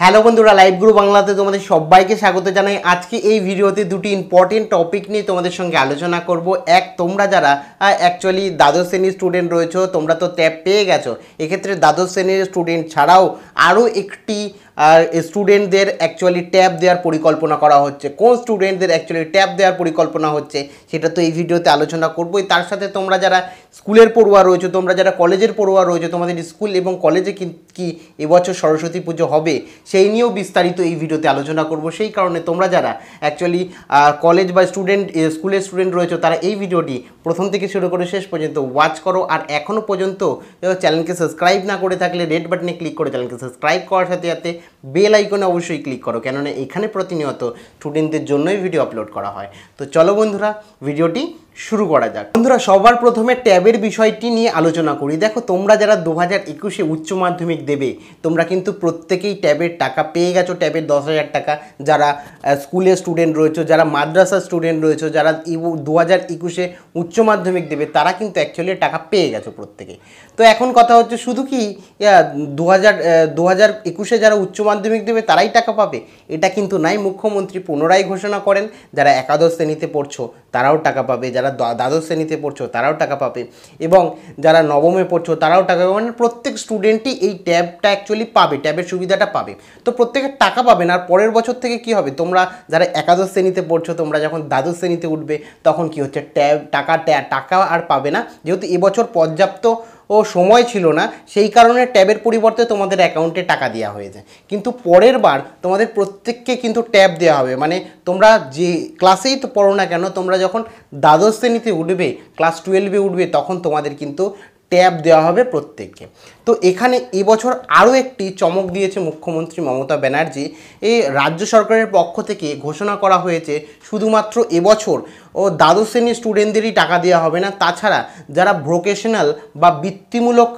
hello বন্ধুরা live group বাংলাতে তোমাদের সবাইকে স্বাগত জানাই আজকে এই ভিডিওতে দুটি ইম্পর্টেন্ট টপিক নিয়ে তোমাদের সঙ্গে আলোচনা করব এক তোমরা যারা অ্যাকচুয়ালি দ্বাদশ শ্রেণীর স্টুডেন্ট রয়েছো তোমরা তো ট্যাব পেয়ে গেছো এক্ষেত্রে দ্বাদশ শ্রেণীর স্টুডেন্ট ছাড়াও আরও একটি স্টুডেন্টদের অ্যাকচুয়ালি ট্যাব দেওয়ার পরিকল্পনা করা হচ্ছে কোন স্টুডেন্টদের অ্যাকচুয়ালি ট্যাব দেওয়ার পরিকল্পনা হচ্ছে সেটা তো এই ভিডিওতে আলোচনা করবোই তার সাথে তোমরা যারা স্কুলের পড়ুয়া রয়েছে তোমরা যারা কলেজের পড়ুয়া রয়েছে তোমাদের স্কুল এবং কলেজে কি এবছর সরস্বতী পুজো হবে সেই নিয়েও বিস্তারিত এই ভিডিওতে আলোচনা করব সেই কারণে তোমরা যারা অ্যাকচুয়ালি কলেজ বা স্টুডেন্ট স্কুলের স্টুডেন্ট রয়েছে তারা এই ভিডিওটি প্রথম থেকে শুরু করে শেষ পর্যন্ত ওয়াচ করো আর এখনও পর্যন্ত চ্যানেলকে সাবস্ক্রাইব না করে থাকলে রেড বাটনে ক্লিক করে চ্যানেলকে সাবস্ক্রাইব করার সাথে সাথে বেল আইকনে অবশ্যই ক্লিক করো কেননা এখানে প্রতিনিয়ত স্টুডেন্টদের জন্যই ভিডিও আপলোড করা হয় তো চলো বন্ধুরা ভিডিওটি শুরু করা যাক বন্ধুরা সবার প্রথমে ট্যাবের বিষয়টি নিয়ে আলোচনা করি দেখো তোমরা যারা দু হাজার একুশে উচ্চ মাধ্যমিক দেবে তোমরা কিন্তু প্রত্যেকেই ট্যাবের টাকা পেয়ে গেছো ট্যাবের দশ হাজার টাকা যারা স্কুলের স্টুডেন্ট রয়েছে যারা মাদ্রাসার স্টুডেন্ট রয়েছে যারা দু হাজার একুশে উচ্চ মাধ্যমিক দেবে তারা কিন্তু অ্যাকচুয়ালি টাকা পেয়ে গেছো প্রত্যেকে তো এখন কথা হচ্ছে শুধু কি দু হাজার দু হাজার একুশে যারা উচ্চ মাধ্যমিক দেবে তারাই টাকা পাবে এটা কিন্তু নাই মুখ্যমন্ত্রী পুনরায় ঘোষণা করেন যারা একাদশ শ্রেণীতে পড়ছো তারাও টাকা পাবে যারা যারা দ্বাদশ শ্রেণীতে পড়ছো তারাও টাকা পাবে এবং যারা নবমে পড়ছো তারাও টাকা পাবে মানে প্রত্যেক স্টুডেন্টই এই ট্যাবটা অ্যাকচুয়ালি পাবে ট্যাবের সুবিধাটা পাবে তো প্রত্যেকের টাকা পাবে না আর পরের বছর থেকে কি হবে তোমরা যারা একাদশ শ্রেণীতে পড়ছো তোমরা যখন দ্বাদশ শ্রেণীতে উঠবে তখন কি হচ্ছে ট্যাব টাকা টাকা আর পাবে না যেহেতু এবছর পর্যাপ্ত ও সময় ছিল না সেই কারণে ট্যাবের পরিবর্তে তোমাদের অ্যাকাউন্টে টাকা দেওয়া হয়েছে কিন্তু পরের বার তোমাদের প্রত্যেককে কিন্তু ট্যাব দেওয়া হবে মানে তোমরা যে ক্লাসেই তো পড়ো না কেন তোমরা যখন দ্বাদশ শ্রেণীতে উঠবে ক্লাস টুয়েলভে উঠবে তখন তোমাদের কিন্তু ট্যাব দেওয়া হবে প্রত্যেককে তো এখানে এবছর আরও একটি চমক দিয়েছে মুখ্যমন্ত্রী মমতা ব্যানার্জি এই রাজ্য সরকারের পক্ষ থেকে ঘোষণা করা হয়েছে শুধুমাত্র এবছর ও দ্বাদশ শ্রেণীর স্টুডেন্টদেরই টাকা দেওয়া হবে না তাছাড়া যারা ভোকেশনাল বা বৃত্তিমূলক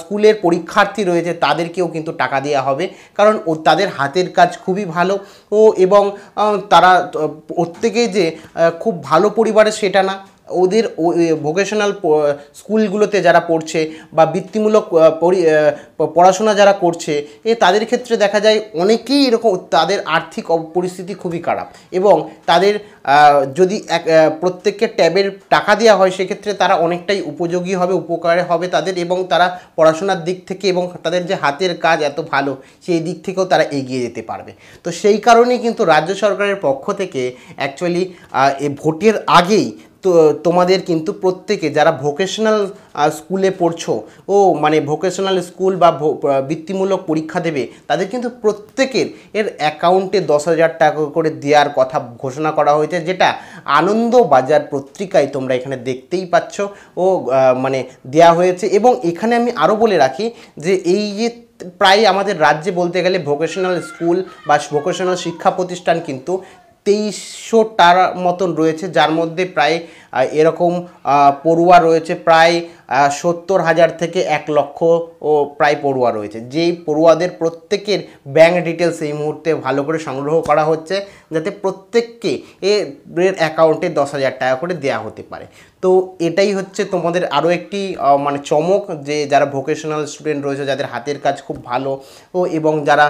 স্কুলের পরীক্ষার্থী রয়েছে তাদেরকেও কিন্তু টাকা দেওয়া হবে কারণ ও তাদের হাতের কাজ খুবই ভালো ও এবং তারা প্রত্যেকে যে খুব ভালো পরিবারের সেটা না ওদের ভোকেশনাল স্কুলগুলোতে যারা পড়ছে বা বৃত্তিমূলক পড়াশোনা যারা করছে এ তাদের ক্ষেত্রে দেখা যায় অনেকেই এরকম তাদের আর্থিক পরিস্থিতি খুবই খারাপ এবং তাদের যদি এক প্রত্যেককে ট্যাবের টাকা দেওয়া হয় সেক্ষেত্রে তারা অনেকটাই উপযোগী হবে উপকারে হবে তাদের এবং তারা পড়াশোনার দিক থেকে এবং তাদের যে হাতের কাজ এত ভালো সেই দিক থেকেও তারা এগিয়ে যেতে পারবে তো সেই কারণেই কিন্তু রাজ্য সরকারের পক্ষ থেকে অ্যাকচুয়ালি এ ভোটের আগেই তো তোমাদের কিন্তু প্রত্যেকে যারা ভোকেশনাল স্কুলে পড়ছো ও মানে ভোকেশনাল স্কুল বা বৃত্তিমূলক পরীক্ষা দেবে তাদের কিন্তু প্রত্যেকের এর অ্যাকাউন্টে দশ হাজার টাকা করে দেওয়ার কথা ঘোষণা করা হয়েছে যেটা আনন্দবাজার পত্রিকায় তোমরা এখানে দেখতেই পাচ্ছ ও মানে দেয়া হয়েছে এবং এখানে আমি আরও বলে রাখি যে এই যে প্রায় আমাদের রাজ্যে বলতে গেলে ভোকেশনাল স্কুল বা ভোকেশনাল শিক্ষা প্রতিষ্ঠান কিন্তু তেইশশোটার মতন রয়েছে যার মধ্যে প্রায় এরকম পড়ুয়া রয়েছে প্রায় সত্তর হাজার থেকে এক লক্ষ ও প্রায় পড়ুয়া রয়েছে যেই পড়ুয়াদের প্রত্যেকের ব্যাঙ্ক ডিটেলস এই মুহূর্তে ভালো করে সংগ্রহ করা হচ্ছে যাতে প্রত্যেককে এর অ্যাকাউন্টে দশ হাজার টাকা করে দেয়া হতে পারে তো এটাই হচ্ছে তোমাদের আরও একটি মানে চমক যে যারা ভোকেশনাল স্টুডেন্ট রয়েছে যাদের হাতের কাজ খুব ভালো ও এবং যারা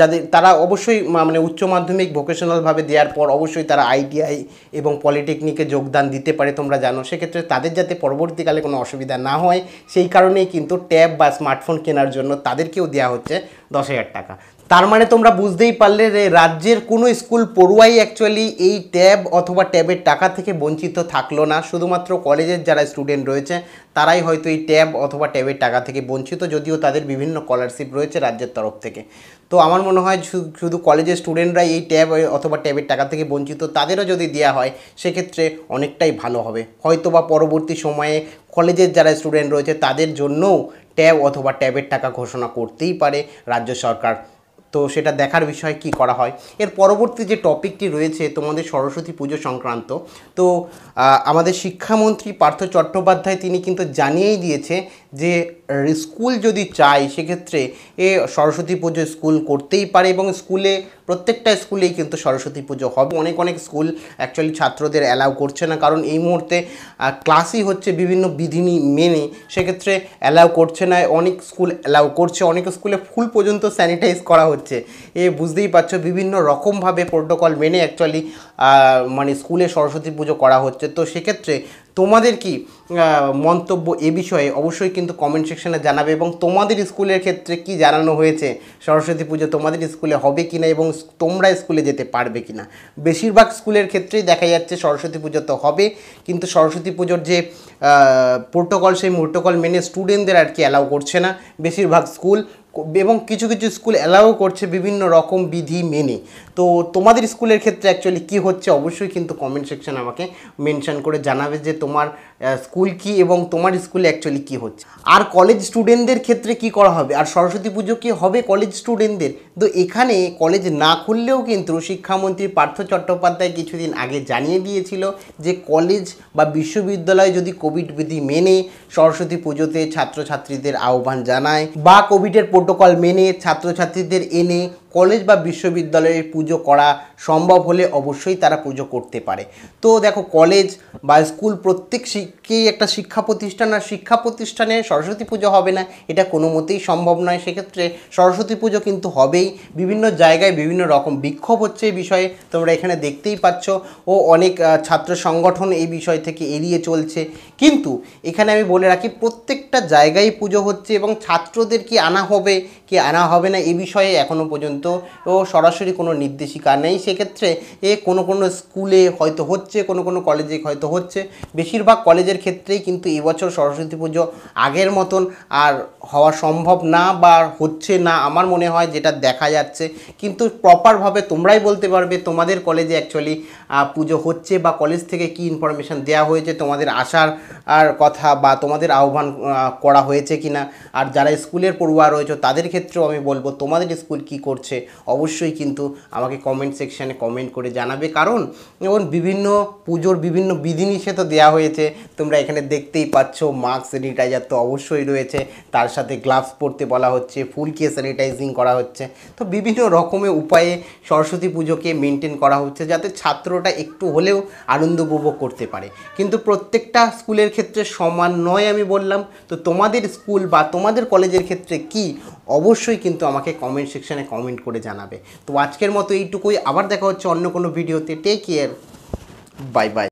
যাদের তারা অবশ্যই মানে উচ্চ মাধ্যমিক ভোকেশনালভাবে দেওয়ার পর অবশ্যই তারা আইটিআই এবং পলিটেকনিকে যোগদান দিতে পারে তোমরা জানো সেক্ষেত্রে তাদের যাতে পরবর্তীকালে কোনো অসুবিধা না হয় সেই কারণেই কিন্তু ট্যাব বা স্মার্টফোন কেনার জন্য তাদেরকেও দেওয়া হচ্ছে দশ হাজার টাকা তার মানে তোমরা বুঝতেই পারলে রাজ্যের কোনো স্কুল পড়ুয়াই অ্যাকচুয়ালি এই ট্যাব অথবা ট্যাবের টাকা থেকে বঞ্চিত থাকলো না শুধুমাত্র কলেজের যারা স্টুডেন্ট রয়েছে তারাই হয়তো এই ট্যাব অথবা ট্যাবের টাকা থেকে বঞ্চিত যদিও তাদের বিভিন্ন স্কলারশিপ রয়েছে রাজ্যের তরফ থেকে তো আমার মনে হয় শুধু কলেজের স্টুডেন্টরাই এই ট্যাব অথবা ট্যাবের টাকা থেকে বঞ্চিত তাদেরও যদি দেওয়া হয় সেক্ষেত্রে অনেকটাই ভালো হবে হয়তো বা পরবর্তী সময়ে কলেজের যারা স্টুডেন্ট রয়েছে তাদের জন্যও ট্যাব অথবা ট্যাবের টাকা ঘোষণা করতেই পারে রাজ্য সরকার তো সেটা দেখার বিষয় কি করা হয় এর পরবর্তী যে টপিকটি রয়েছে তোমাদের সরস্বতী পুজো সংক্রান্ত তো আমাদের শিক্ষামন্ত্রী পার্থ চট্টোপাধ্যায় তিনি কিন্তু জানিয়েই দিয়েছে যে স্কুল যদি চায় সেক্ষেত্রে এ সরস্বতী পুজো স্কুল করতেই পারে এবং স্কুলে প্রত্যেকটা স্কুলেই কিন্তু সরস্বতী পুজো হবে অনেক অনেক স্কুল অ্যাকচুয়ালি ছাত্রদের অ্যালাউ করছে না কারণ এই মুহুর্তে ক্লাসই হচ্ছে বিভিন্ন বিধিনি মেনে সেক্ষেত্রে অ্যালাউ করছে না অনেক স্কুল অ্যালাউ করছে অনেক স্কুলে ফুল পর্যন্ত স্যানিটাইজ করা হচ্ছে এ বুঝতেই পারছো বিভিন্ন রকমভাবে প্রোটোকল মেনে অ্যাকচুয়ালি মানে স্কুলে সরস্বতী পুজো করা হচ্ছে তো সেক্ষেত্রে তোমাদের কি মন্তব্য এ বিষয়ে অবশ্যই কিন্তু কমেন্ট সেকশনে জানাবে এবং তোমাদের স্কুলের ক্ষেত্রে কি জানানো হয়েছে সরস্বতী পুজো তোমাদের স্কুলে হবে কি না এবং তোমরা স্কুলে যেতে পারবে কি না বেশিরভাগ স্কুলের ক্ষেত্রেই দেখা যাচ্ছে সরস্বতী পুজো তো হবে কিন্তু সরস্বতী পুজোর যে প্রোটোকল সেই প্রোটোকল মেনে স্টুডেন্টদের আর কি অ্যালাউ করছে না বেশিরভাগ স্কুল এবং কিছু কিছু স্কুল অ্যালাউ করছে বিভিন্ন রকম বিধি মেনে তো তোমাদের স্কুলের ক্ষেত্রে অ্যাকচুয়ালি কি হচ্ছে অবশ্যই কিন্তু কমেন্ট সেকশন আমাকে মেনশন করে জানাবে যে তোমার স্কুল কি এবং তোমার স্কুলে অ্যাকচুয়ালি কি হচ্ছে আর কলেজ স্টুডেন্টদের ক্ষেত্রে কি করা হবে আর সরস্বতী পুজো কি হবে কলেজ স্টুডেন্টদের তো এখানে কলেজ না খুললেও কিন্তু শিক্ষামন্ত্রী পার্থ চট্টোপাধ্যায় কিছুদিন আগে জানিয়ে দিয়েছিল যে কলেজ বা বিশ্ববিদ্যালয় যদি কোভিড বিধি মেনে সরস্বতী পুজোতে ছাত্রছাত্রীদের আহ্বান জানায় বা কোভিডের প্রোটোকল মেনে ছাত্রছাত্রীদের এনে কলেজ বা বিশ্ববিদ্যালয়ে পুজো করা সম্ভব হলে অবশ্যই তারা পুজো করতে পারে তো দেখো কলেজ বা স্কুল প্রত্যেক প্রত্যেককেই একটা শিক্ষা প্রতিষ্ঠান আর শিক্ষা প্রতিষ্ঠানে সরস্বতী পুজো হবে না এটা কোনো মতেই সম্ভব নয় সেক্ষেত্রে সরস্বতী পুজো কিন্তু হবে নেই বিভিন্ন জায়গায় বিভিন্ন রকম বিক্ষোভ হচ্ছে এই বিষয়ে তোমরা এখানে দেখতেই পাচ্ছ ও অনেক ছাত্র সংগঠন এই বিষয় থেকে এড়িয়ে চলছে কিন্তু এখানে আমি বলে রাখি প্রত্যেকটা জায়গায় পুজো হচ্ছে এবং ছাত্রদের কি আনা হবে কি আনা হবে না এ বিষয়ে এখনও পর্যন্ত ও সরাসরি কোনো নির্দেশিকা নেই সেক্ষেত্রে এ কোনো কোনো স্কুলে হয়তো হচ্ছে কোনো কোনো কলেজে হয়তো হচ্ছে বেশিরভাগ কলেজের ক্ষেত্রেই কিন্তু এবছর সরস্বতী পুজো আগের মতন আর হওয়া সম্ভব না বা হচ্ছে না আমার মনে হয় যেটা দেখ দেখা যাচ্ছে কিন্তু প্রপারভাবে তোমরাই বলতে পারবে তোমাদের কলেজে অ্যাকচুয়ালি পুজো হচ্ছে বা কলেজ থেকে কি ইনফরমেশান দেওয়া হয়েছে তোমাদের আসার আর কথা বা তোমাদের আহ্বান করা হয়েছে কি না আর যারা স্কুলের পড়ুয়া রয়েছে তাদের ক্ষেত্রেও আমি বলবো তোমাদের স্কুল কি করছে অবশ্যই কিন্তু আমাকে কমেন্ট সেকশানে কমেন্ট করে জানাবে কারণ এবং বিভিন্ন পুজোর বিভিন্ন বিধিনিষেধও দেওয়া হয়েছে তোমরা এখানে দেখতেই পাচ্ছ মাস্ক স্যানিটাইজার তো অবশ্যই রয়েছে তার সাথে গ্লাভস পরতে বলা হচ্ছে ফুলকে স্যানিটাইজিং করা হচ্ছে তো বিভিন্ন রকমের উপায়ে সরস্বতী পুজোকে মেনটেন করা হচ্ছে যাতে ছাত্রটা একটু হলেও আনন্দ উপভোগ করতে পারে কিন্তু প্রত্যেকটা স্কুলের ক্ষেত্রে সমান নয় আমি বললাম তো তোমাদের স্কুল বা তোমাদের কলেজের ক্ষেত্রে কি অবশ্যই কিন্তু আমাকে কমেন্ট সেকশানে কমেন্ট করে জানাবে তো আজকের মতো এইটুকুই আবার দেখা হচ্ছে অন্য কোনো ভিডিওতে টেক কেয়ার বাই বাই